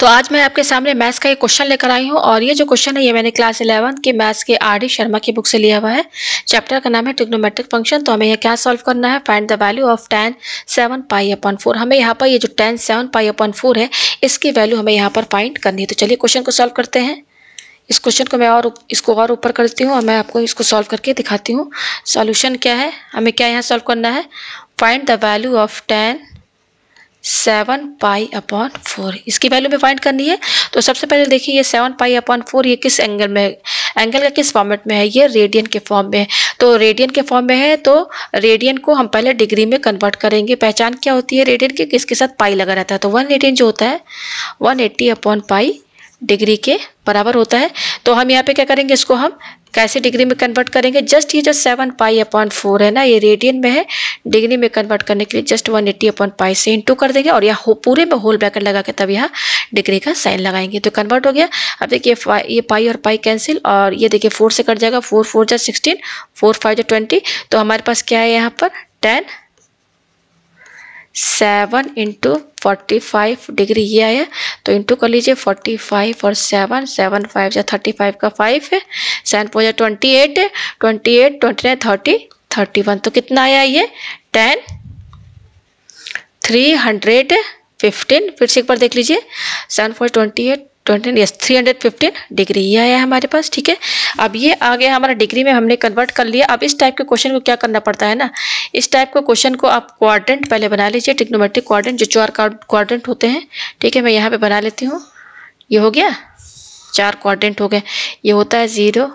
तो आज मैं आपके सामने मैथ्स का एक क्वेश्चन लेकर आई हूँ और ये जो क्वेश्चन है ये मैंने क्लास इलेवन के मैथ्स के आर डी शर्मा की बुक से लिया हुआ है चैप्टर का नाम है टिग्नोमेट्रिक फंक्शन तो हमें यह क्या सॉल्व करना है find the value of tan seven pi upon four हमें यहाँ पर ये जो tan seven pi upon four है इसकी वैल्यू हमें यहाँ पर फाइंड करनी है तो चलिए क्वेश्चन को सॉल्व करते हैं इस क्वेश्चन को मैं और इसको और ऊपर करती हूँ और मैं आपको इसको सॉल्व करके दिखाती हूँ सॉल्यूशन क्या है हमें क्या यहाँ सॉल्व करना है find the value of tan seven pi upon four इसकी वैल्यू में फाइंड करनी है तो सबसे पहले देखिए ये सेवन पाई अपॉन फोर ये किस एंगल में एंगल का किस फॉर्मेट में है ये रेडियन के फॉर्म में है तो रेडियन के फॉर्म में है तो रेडियन को हम पहले डिग्री में कन्वर्ट करेंगे पहचान क्या होती है रेडियन के किसके साथ पाई लगा रहता है तो वन रेडियन जो होता है one eighty upon pi degree के बराबर होता है तो हम यहाँ पे क्या करेंगे इसको हम कैसे डिग्री में कन्वर्ट करेंगे जस्ट ये जो सेवन पाई अपॉन फोर है ना ये रेडियन में है डिग्री में कन्वर्ट करने के लिए just one eighty upon pi से इंटू कर देंगे और यहाँ पूरे में होल ब्रैकेट लगा के तब यहाँ डिग्री का साइन लगाएंगे तो कन्वर्ट हो गया अब देखिए ये पाई और पाई कैंसिल और ये देखिए फोर से कट जाएगा फोर फोर जो सिक्सटीन फोर फाइव जो ट्वेंटी तो हमारे पास क्या है यहाँ पर tan seven into forty five degree ये आया तो इंटू कर लीजिए फोर्टी फाइव और सेवन सेवन फाइव या थर्टी फाइव का फाइव है सेवन फोर या twenty eight twenty eight twenty nine thirty thirty one तो कितना आया ये टेन थ्री हंड्रेड फिफ्टीन फिर से एक बार देख लीजिए seven four twenty eight twenty yes three hundred fifteen degree आया है हमारे पास ठीक है अब ये आ गया हमारा डिग्री में हमने कन्वर्ट कर लिया अब इस टाइप के क्वेश्चन को क्या करना पड़ता है ना इस टाइप के क्वेश्चन को आप क्वाड्रेंट पहले बना लीजिए टिक्नोमेट्रिक क्वाड्रेंट जो चार क्वाड्रेंट होते हैं ठीक है मैं यहाँ पर बना लेती हूँ ये हो गया चार क्वाड्रेंट हो गए ये होता है ज़ीरो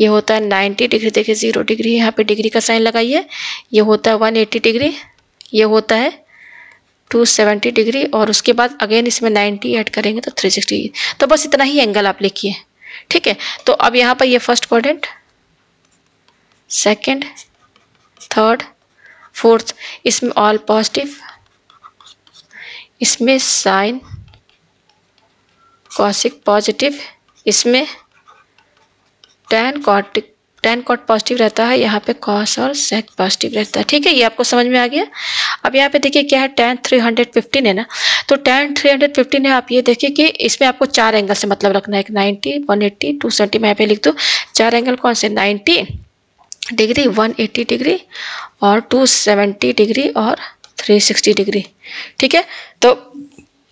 ये होता है नाइन्टी डिग्री देखिए ज़ीरो डिग्री यहाँ पर डिग्री का साइन लगाइए ये होता है एट्टी डिग्री ये होता है 270 डिग्री और उसके बाद अगेन इसमें 90 ऐड करेंगे तो 360 तो बस इतना ही एंगल आप लिखिए ठीक है तो अब यहाँ पर ये first quadrant second third fourth इसमें ऑल पॉजिटिव इसमें साइन कॉसिक पॉजिटिव इसमें tan cot tan cot positive रहता है यहाँ पे कॉस और सेक पॉजिटिव रहता है ठीक है ये आपको समझ में आ गया अब यहाँ पे देखिए क्या है टेन थ्री हंड्रेड फिफ्टीन है ना तो टेन थ्री हंड्रेड फिफ्टीन है आप ये देखिए कि इसमें आपको चार एंगल से मतलब रखना है एक ninety one eighty two seventy मैं यहाँ पे लिख दूँ चार एंगल कौन से ninety degree one eighty degree और टू सेवेंटी डिग्री और थ्री सिक्सटी डिग्री ठीक है तो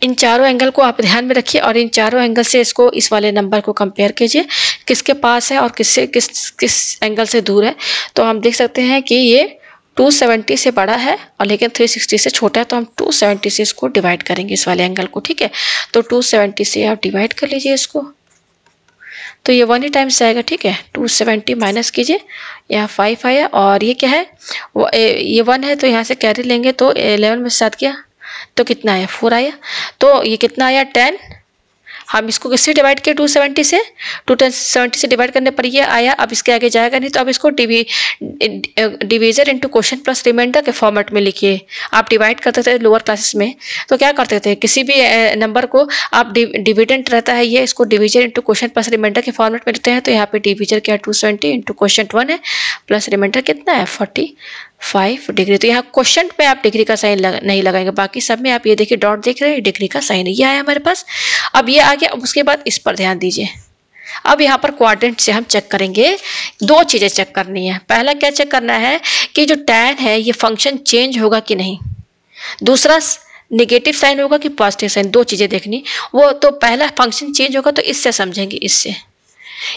इन चारों एंगल को आप ध्यान में रखिए और इन चारों एंगल से इसको इस वाले नंबर को कंपेयर कीजिए किसके पास है और किससे किस किस एंगल से दूर है तो हम देख सकते हैं कि ये 270 से बड़ा है और लेकिन 360 से छोटा है तो हम 270 से इसको डिवाइड करेंगे इस वाले एंगल को ठीक है तो 270 से आप डिवाइड कर लीजिए इसको तो ये वन ही टाइम्स से आएगा ठीक है टू सेवेंटी माइनस कीजिए यहाँ फाइव आया और ये क्या है ये वन है तो यहाँ से कैरी लेंगे तो एलेवन में साथ किया तो कितना आया फोर आया तो ये कितना आया टेन हम इसको किससे डिवाइड किए टू सेवेंटी से टू टेन सेवेंटी से डिवाइड करने पर ये आया अब इसके आगे जाएगा नहीं तो अब इसको डिवी divisor into question plus remainder के फॉर्मेट में लिखिए आप डिवाइड करते थे लोअर क्लासेस में तो क्या करते थे किसी भी नंबर को आप डिविडेंट रहता है ये इसको divisor into question plus remainder के फॉर्मेट में लिखते हैं तो यहाँ पर डिवीजर क्या two seventy into question one है प्लस रिमाइंडर कितना है फोर्टी फाइव डिग्री तो यहाँ क्वेश्चन पे आप डिग्री का साइन लग, नहीं लगाएंगे बाकी सब में आप ये देखिए डॉट देख रहे हैं डिग्री का साइन ये आया हमारे पास अब ये आ गया अब उसके बाद इस पर ध्यान दीजिए अब यहाँ पर क्वाड्रेंट से हम चेक करेंगे दो चीज़ें चेक करनी है पहला क्या चेक करना है कि जो टैन है ये फंक्शन चेंज होगा कि नहीं दूसरा निगेटिव साइन होगा कि पॉजिटिव साइन दो चीज़ें देखनी वो तो पहला फंक्शन चेंज होगा तो इससे समझेंगे इससे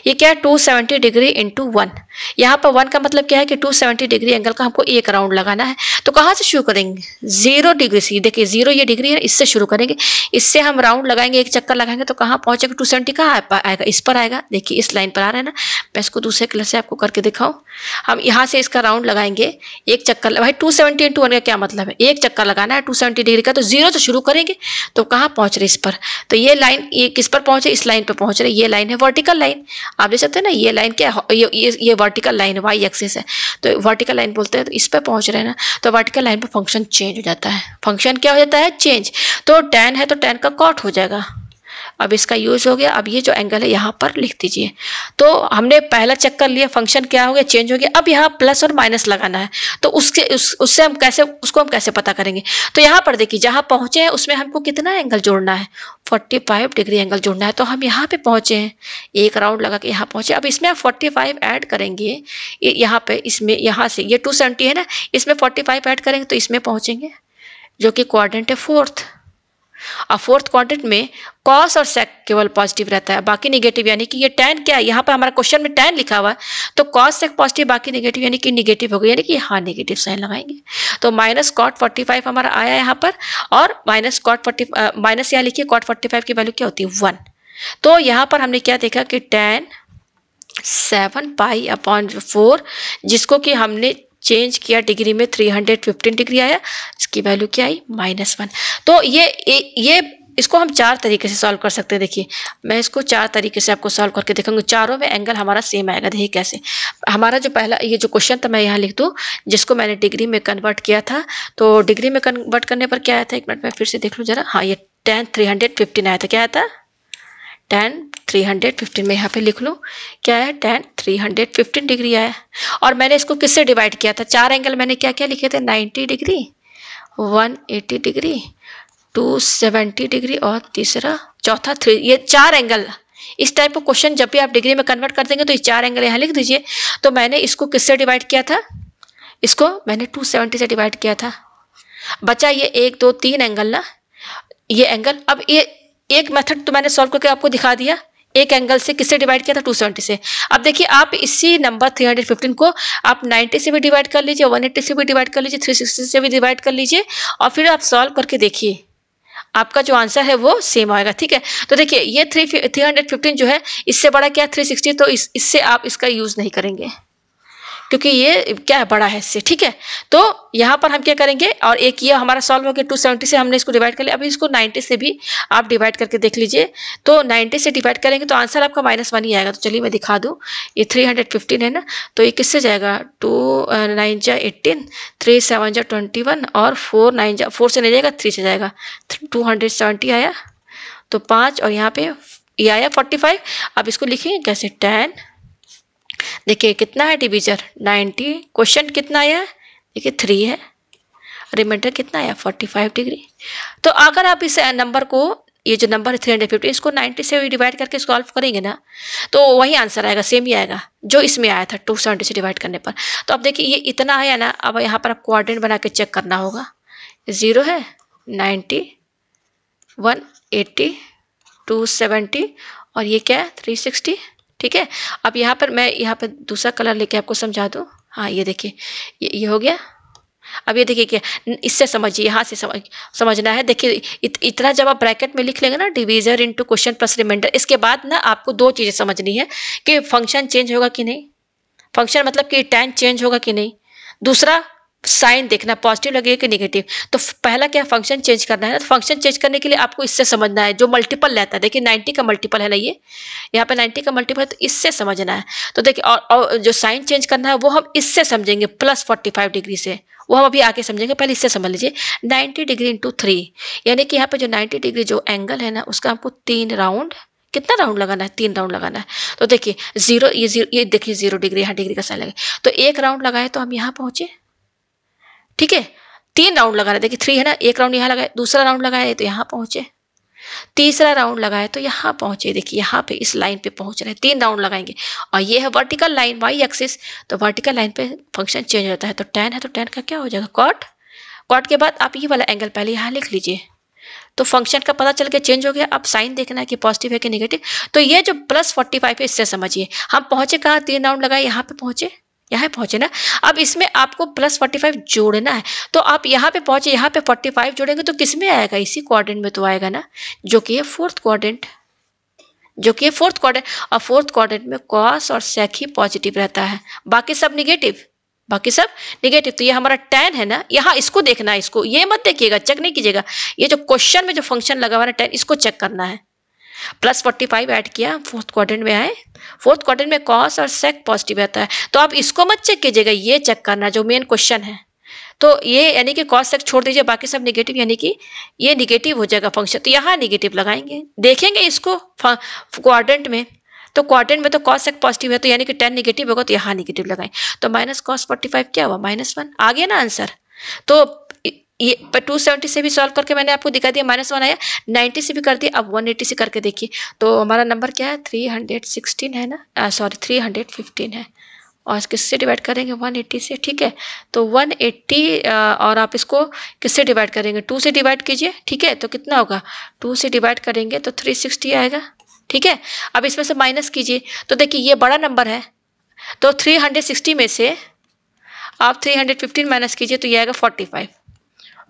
ये क्या है two seventy degree into one यहाँ पर वन का मतलब क्या है कि टू सेवेंटी डिग्री एंगल का हमको एक राउंड लगाना है तो कहाँ से शुरू करेंगे जीरो डिग्री से देखिए जीरो ये डिग्री है इससे शुरू करेंगे इससे हम राउंड लगाएंगे एक चक्कर लगाएंगे तो कहाँ पहुंचेगा टू सेवेंटी कहाँ आएगा इस पर आएगा देखिए इस लाइन पर आ रहा है ना मैं इसको दूसरे कलर से आपको करके दिखाऊँ हम यहाँ से इसका राउंड लगाएंगे एक चक्कर भाई टू सेवेंटी इंटू वन का क्या मतलब है एक चक्कर लगाना है टू सेवेंटी डिग्री का तो जीरो से शुरू करेंगे तो कहाँ पहुँच रहे इस पर तो ये लाइन ये किस पर पहुँचे इस लाइन पर पहुँच रहे ये लाइन है वर्टिकल लाइन आप देख सकते हैं ना ये लाइन क्या ये ये, वर्टिकल लाइन है वाई एक्सिस है तो वर्टिकल लाइन बोलते हैं तो इस पर पहुंच रहे हैं ना तो वर्टिकल लाइन पर फंक्शन चेंज हो जाता है फंक्शन क्या हो जाता है चेंज तो टेन है तो टेन का कॉट हो जाएगा अब इसका यूज़ हो गया अब ये जो एंगल है यहाँ पर लिख दीजिए तो हमने पहला चेक कर लिया फंक्शन क्या हो गया चेंज हो गया अब यहाँ प्लस और माइनस लगाना है तो उसके उस, उससे हम कैसे उसको हम कैसे पता करेंगे तो यहाँ पर देखिए जहाँ पहुँचे हैं उसमें हमको कितना एंगल जोड़ना है 45 डिग्री एंगल जोड़ना है तो हम यहाँ पे पहुँचे हैं एक राउंड लगा के यहाँ पहुँचे अब इसमें आप 45 ऐड करेंगे यहाँ पे इसमें यहाँ से ये 270 है ना इसमें 45 ऐड करेंगे तो इसमें पहुँचेंगे जो कि क्वारेंट है फोर्थ और फोर्थ क्वाड्रेंट में कॉस और सेक केवल पॉजिटिव रहता है बाकी निगेटिव यानी कि ये टेन क्या है यहाँ पर हमारा क्वेश्चन में टेन लिखा हुआ है तो कॉस सेक पॉजिटिव बाकी निगेटिव यानी कि निगेटिव हो गया यानी कि हाँ निगेटिव साइन लगाएंगे तो माइनस कॉट फोर्टी फाइव हमारा आया यहाँ पर और माइनस कॉट फोर्टी माइनस यहाँ लिखिए कॉट फोर्टी फाइव की वैल्यू क्या होती है वन तो यहाँ पर हमने क्या देखा कि tan seven pi upon four जिसको कि हमने चेंज किया डिग्री में 315 डिग्री आया इसकी वैल्यू क्या आई माइनस वन तो ये ये इसको हम चार तरीके से सॉल्व कर सकते हैं देखिए मैं इसको चार तरीके से आपको सॉल्व करके देखूंगी चारों में एंगल हमारा सेम आएगा देखिए कैसे हमारा जो पहला ये जो क्वेश्चन था मैं यहाँ लिख दूँ जिसको मैंने डिग्री में कन्वर्ट किया था तो डिग्री में कन्वर्ट करने पर क्या आया था एक मिनट में फिर से देख लूँ जरा हाँ ये टेन थ्री हंड्रेड फिफ्टीन आया था क्या आया था टेन थ्री हंड्रेड फिफ्टीन में यहाँ पे लिख लूँ क्या है tan three hundred fifteen degree आया और मैंने इसको किससे डिवाइड किया था चार एंगल मैंने क्या क्या लिखे थे ninety degree one eighty degree two seventy degree और तीसरा चौथा थ्री ये चार एंगल इस टाइप का क्वेश्चन जब भी आप डिग्री में कन्वर्ट कर देंगे तो ये चार एंगल यहाँ लिख दीजिए तो मैंने इसको किससे डिवाइड किया था इसको मैंने टू सेवेंटी से डिवाइड किया था बचा ये एक दो तीन एंगल ना ये एंगल अब ये एक मेथड तो मैंने सॉल्व करके आपको दिखा दिया एक एंगल से किससे डिवाइड किया था 270 से अब देखिए आप इसी नंबर 315 को आप 90 से भी डिवाइड कर लीजिए 180 से भी डिवाइड कर लीजिए 360 से भी डिवाइड कर लीजिए और फिर आप सॉल्व करके देखिए आपका जो आंसर है वो सेम आएगा ठीक है तो देखिए ये थ्री थ्री हंड्रेड फिफ्टीन जो है इससे बड़ा क्या है थ्री सिक्सटी तो इस इससे आप इसका यूज़ नहीं करेंगे क्योंकि ये क्या है बड़ा है इससे ठीक है तो यहाँ पर हम क्या करेंगे और एक ये हमारा सॉल्व हो गया टू सेवेंटी से हमने इसको डिवाइड कर लिया अभी इसको नाइन्टी से भी आप डिवाइड करके देख लीजिए तो नाइन्टी से डिवाइड करेंगे तो आंसर आपका माइनस वन ही आएगा तो चलिए मैं दिखा दूँ ये थ्री हंड्रेड फिफ्टीन है ना तो ये किससे जाएगा टू नाइन जा एट्टीन थ्री सेवन जा ट्वेंटी वन और फोर नाइन जा फोर से नहीं जाएगा थ्री से जाएगा टू हंड्रेड सेवेंटी आया तो पाँच और यहाँ पे ये आया फोर्टी फाइव अब इसको लिखेंगे कैसे टेन देखिए कितना है डिवीजर नाइन्टी क्वेश्चन कितना आया देखिए थ्री है रिमाइंडर कितना आया फोर्टी फाइव डिग्री तो अगर आप इस नंबर को ये जो नंबर है थ्री हंड्रेड फिफ्टी इसको नाइन्टी से डिवाइड करके सॉल्व करेंगे ना तो वही आंसर आएगा सेम ही आएगा जो इसमें आया था टू सेवेंटी से डिवाइड करने पर तो अब देखिए ये इतना है ना अब यहाँ पर आप कोऑर्डिनेट बना के चेक करना होगा ज़ीरो है ninety one eighty two seventy और ये क्या है थ्री सिक्सटी ठीक है अब यहाँ पर मैं यहाँ पर दूसरा कलर लेके आपको समझा दूँ हाँ ये देखिए ये ये हो गया अब ये देखिए क्या इससे समझिए यहाँ से समझ समझना है देखिए इत, इतना जब आप ब्रैकेट में लिख लेंगे ना divisor into question plus remainder इसके बाद ना आपको दो चीज़ें समझनी है कि फंक्शन चेंज होगा कि नहीं फंक्शन मतलब कि टैन चेंज होगा कि नहीं दूसरा साइन देखना पॉजिटिव लगेगा कि नेगेटिव तो पहला क्या फंक्शन चेंज करना है ना तो फंक्शन चेंज करने के लिए आपको इससे समझना है जो मल्टीपल रहता है देखिए 90 का मल्टीपल है ना ये यहाँ पे 90 का मल्टीपल है तो इससे समझना है तो देखिए और, और जो साइन चेंज करना है वो हम इससे समझेंगे प्लस फोर्टी डिग्री से वो हम अभी आके समझेंगे पहले इससे समझ लीजिए नाइन्टी डिग्री इंटू थ्री यानी कि यहाँ पर जो नाइन्टी डिग्री जो एंगल है ना उसका हमको तीन राउंड कितना राउंड लगाना है तीन राउंड लगाना है तो देखिए जीरो ये जीरो ये देखिए जीरो डिग्री यहाँ डिग्री का साइन लगे तो एक राउंड लगाए तो हम यहाँ पहुंचे ठीक है तीन राउंड लगा रहे देखिए थ्री है ना एक राउंड यहाँ लगाए दूसरा राउंड लगाए तो यहाँ पहुँचे तीसरा राउंड लगाए तो यहाँ पहुँचे देखिए यहाँ पे इस लाइन पे पहुंच रहे तीन राउंड लगाएंगे और ये है वर्टिकल लाइन वाई एक्सिस तो वर्टिकल लाइन पे फंक्शन चेंज होता है तो टेन है तो टेन का क्या हो जाएगा कॉट कॉट के बाद आप ये वाला एंगल पहले यहाँ लिख लीजिए तो फंक्शन का पता चल के चेंज हो गया अब साइन देखना है कि पॉजिटिव है कि नेगेटिव तो ये जो प्लस फोर्टी फाइव है इससे समझिए हम पहुँचे कहाँ तीन राउंड लगाए यहाँ पे पहुँचे यहाँ पहुँचे ना अब इसमें आपको प्लस फोर्टी फाइव जोड़ना है तो आप यहाँ पे पहुँचे यहाँ पे फोर्टी फाइव जोड़ेंगे तो किस में आएगा इसी क्वाड्रेंट में तो आएगा ना जो कि है फोर्थ क्वाड्रेंट जो कि है फोर्थ क्वाड्रेंट और फोर्थ क्वाड्रेंट में कॉस और सेक ही पॉजिटिव रहता है बाकी सब निगेटिव बाकी सब निगेटिव तो ये हमारा टेन है ना यहाँ इसको देखना है इसको ये मत देखिएगा चेक नहीं कीजिएगा ये जो क्वेश्चन में जो फंक्शन लगा हुआ है टेन इसको चेक करना है प्लस फोर्टी फाइव ऐड किया फोर्थ क्वार्टर में आए फोर्थ क्वार्टर में कॉस और सेक पॉजिटिव आता है तो आप इसको मत चेक कीजिएगा ये चेक करना जो मेन क्वेश्चन है तो ये यानी कि कॉस सेक छोड़ दीजिए बाकी सब निगेटिव यानी कि ये निगेटिव हो जाएगा फंक्शन तो यहाँ निगेटिव लगाएंगे देखेंगे इसको क्वार्टेंट में तो क्वार्टेंट में तो कॉस एक पॉजिटिव है तो यानी कि टेन निगेटिव होगा तो यहाँ निगेटिव लगाएं तो माइनस कॉस फोर्टी फाइव क्या हुआ माइनस वन आ गया ना आंसर तो ये पर टू सेवेंटी से भी सॉल्व करके मैंने आपको दिखा दिया माइनस वन आया नाइन्टी से भी कर दिया अब वन एटी से करके देखिए तो हमारा नंबर क्या है थ्री हंड्रेड सिक्सटीन है ना सॉरी थ्री हंड्रेड फिफ्टीन है और किससे डिवाइड करेंगे 180 से ठीक है तो 180 और आप इसको किससे डिवाइड करेंगे 2 से डिवाइड कीजिए ठीक है तो कितना होगा 2 से डिवाइड करेंगे तो 360 आएगा ठीक है अब इसमें से माइनस कीजिए तो देखिए ये बड़ा नंबर है तो 360 में से आप 315 माइनस कीजिए तो ये आएगा 45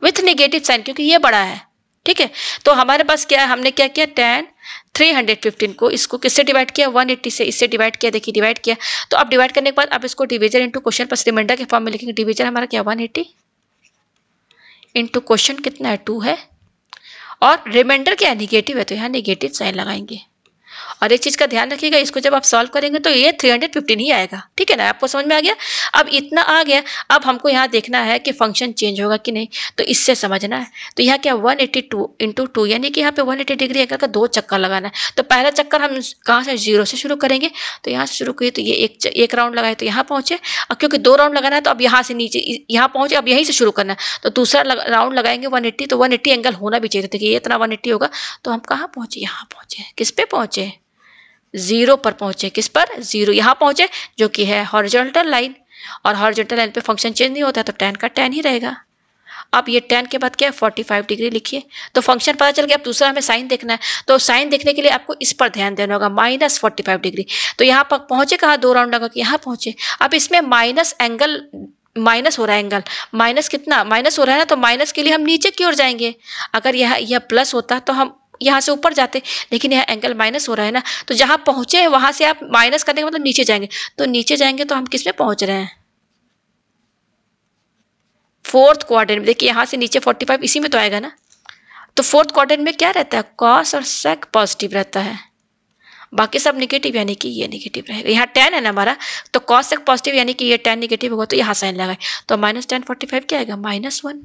विथ नेगेटिव साइन क्योंकि ये बड़ा है ठीक है तो हमारे पास क्या है हमने क्या किया टेन थ्री हंड्रेड फिफ्टीन को इसको किससे डिवाइड किया वन एट्टी से इससे डिवाइड किया देखिए डिवाइड किया तो अब डिवाइड करने के बाद अब इसको डिवीजन इंटू क्वेश्चन बस रिमाइंडर के फॉर्म में लिखेंगे डिवीजन हमारा क्या वन एट्टी इंटू क्वेश्चन कितना है टू है और रिमाइंडर क्या है निगेटिव है तो यहाँ निगेटिव साइन लगाएंगे और एक चीज़ का ध्यान रखिएगा इसको जब आप सॉल्व करेंगे तो ये थ्री हंड्रेड फिफ्टीन ही आएगा ठीक है ना आपको समझ में आ गया अब इतना आ गया अब हमको यहाँ देखना है कि फंक्शन चेंज होगा कि नहीं तो इससे समझना है तो यहाँ क्या one eighty two into two यानी कि यहाँ पे वन एट्टी डिग्री एंगल का दो चक्कर लगाना है तो पहला चक्कर हम कहाँ से जीरो से शुरू करेंगे तो यहाँ से शुरू किए तो ये एक एक राउंड लगाए तो यहाँ पहुँचे और क्योंकि दो राउंड लगाना है तो अब यहाँ से नीचे यहाँ पहुँचे अब यहीं से शुरू करना है तो दूसरा राउंड लगाएंगे वन एट्टी तो वन एट्टी एंगल होना भी चाहिए देखिए ये इतना वन एट्टी होगा तो हम कहाँ पहुँचे यहाँ पहुँचे किस पे पहुँचे ज़ीरो पर पहुंचे किस पर ज़ीरो यहां पहुंचे जो कि है हॉरिजॉन्टल लाइन और हॉरिजॉन्टल लाइन पे फंक्शन चेंज नहीं होता तो टेन का टेन ही रहेगा अब ये टेन के बाद क्या है फोर्टी फाइव डिग्री लिखिए तो फंक्शन पता चल गया अब दूसरा हमें साइन देखना है तो साइन देखने के लिए आपको इस पर ध्यान देना होगा माइनस फोर्टी फाइव डिग्री तो यहाँ पर पहुंचे कहा दो राउंड लगा कि यहाँ पहुंचे अब इसमें माइनस एंगल माइनस हो रहा है एंगल माइनस कितना माइनस हो रहा है ना तो माइनस के लिए हम नीचे की ओर जाएंगे अगर यह यह प्लस होता तो हम यहाँ से ऊपर जाते लेकिन यह एंगल माइनस हो रहा है ना तो जहाँ पहुँचे हैं वहाँ से आप माइनस करने का मतलब नीचे जाएंगे तो नीचे जाएंगे तो हम किस में पहुँच रहे हैं फोर्थ क्वार्टर में देखिए यहाँ से नीचे फोर्टी फाइव इसी में तो आएगा ना तो फोर्थ क्वार्टर में क्या रहता है कॉस और सेक पॉजिटिव रहता है बाकी सब निगेटिव यानी कि ये निगेटिव रहेगा यहाँ टेन है ना हमारा तो कॉस सेक पॉजिटिव यानी कि ये टेन निगेटिव होगा तो यहाँ साइन लगाए तो माइनस टेन फोर्टी फाइव क्या आएगा माइनस वन